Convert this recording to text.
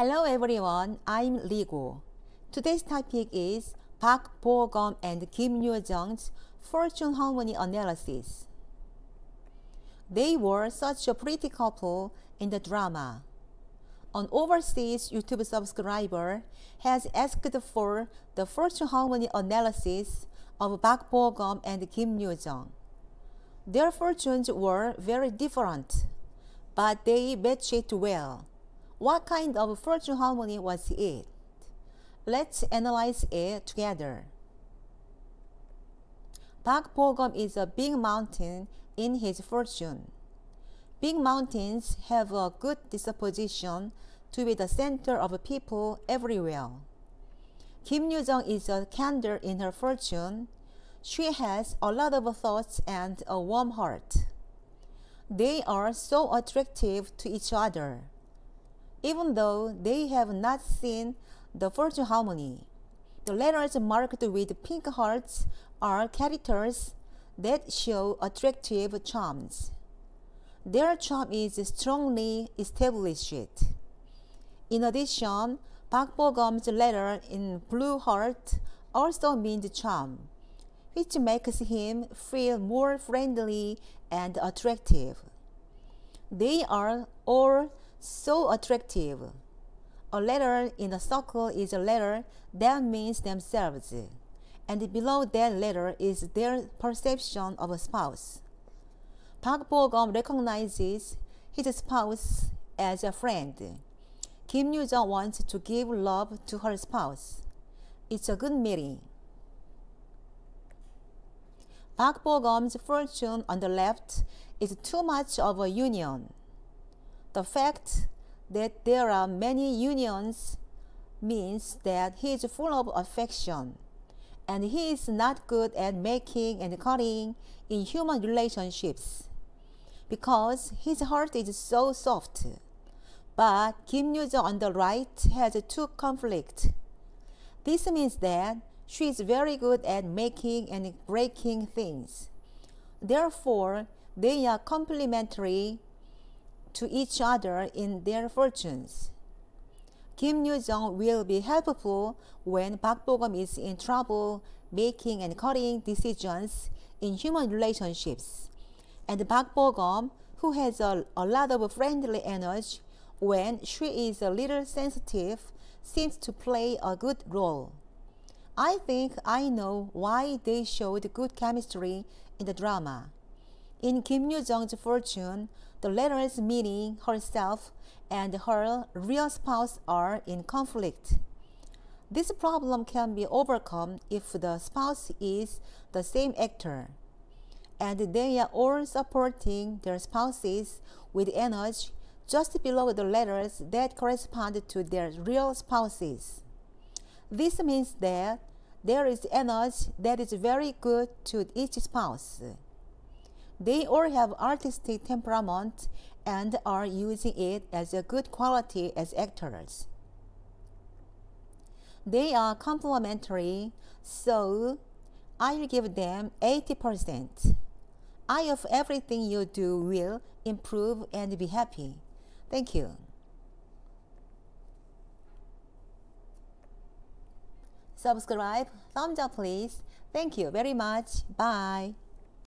Hello everyone, I'm Lee Go. Today's topic is Park Bo-gum and Kim Yo jungs fortune harmony analysis. They were such a pretty couple in the drama. An overseas YouTube subscriber has asked for the fortune harmony analysis of Park Bo-gum and Kim Yo jung Their fortunes were very different, but they matched well what kind of fortune harmony was it? Let's analyze it together. Park Bakbogum is a big mountain in his fortune. Big mountains have a good disposition to be the center of people everywhere. Kim Yoo-jung is a candor in her fortune. She has a lot of thoughts and a warm heart. They are so attractive to each other even though they have not seen the first harmony. The letters marked with pink hearts are characters that show attractive charms. Their charm is strongly established. In addition, Bakbogum's letter in blue heart also means charm, which makes him feel more friendly and attractive. They are all so attractive. A letter in a circle is a letter that means themselves, and below that letter is their perception of a spouse. Park Bo-gum recognizes his spouse as a friend. Kim Yoo-jung wants to give love to her spouse. It's a good meeting. Park Bo-gum's fortune on the left is too much of a union. The fact that there are many unions means that he is full of affection and he is not good at making and cutting in human relationships because his heart is so soft. But Kim Yoo-jung on the right has two conflicts. This means that she is very good at making and breaking things. Therefore, they are complementary to each other in their fortunes. Kim Yoo-jung will be helpful when Park Bo-gum is in trouble making and cutting decisions in human relationships. And Park Bo-gum, who has a, a lot of friendly energy when she is a little sensitive, seems to play a good role. I think I know why they showed good chemistry in the drama. In Kim Yu Jung's fortune, the latter's meaning herself and her real spouse are in conflict. This problem can be overcome if the spouse is the same actor and they are all supporting their spouses with energy just below the letters that correspond to their real spouses. This means that there is energy that is very good to each spouse. They all have artistic temperament and are using it as a good quality as actors. They are complementary, so I'll give them 80%. I of everything you do will improve and be happy. Thank you. Subscribe, thumbs up please. Thank you very much. Bye.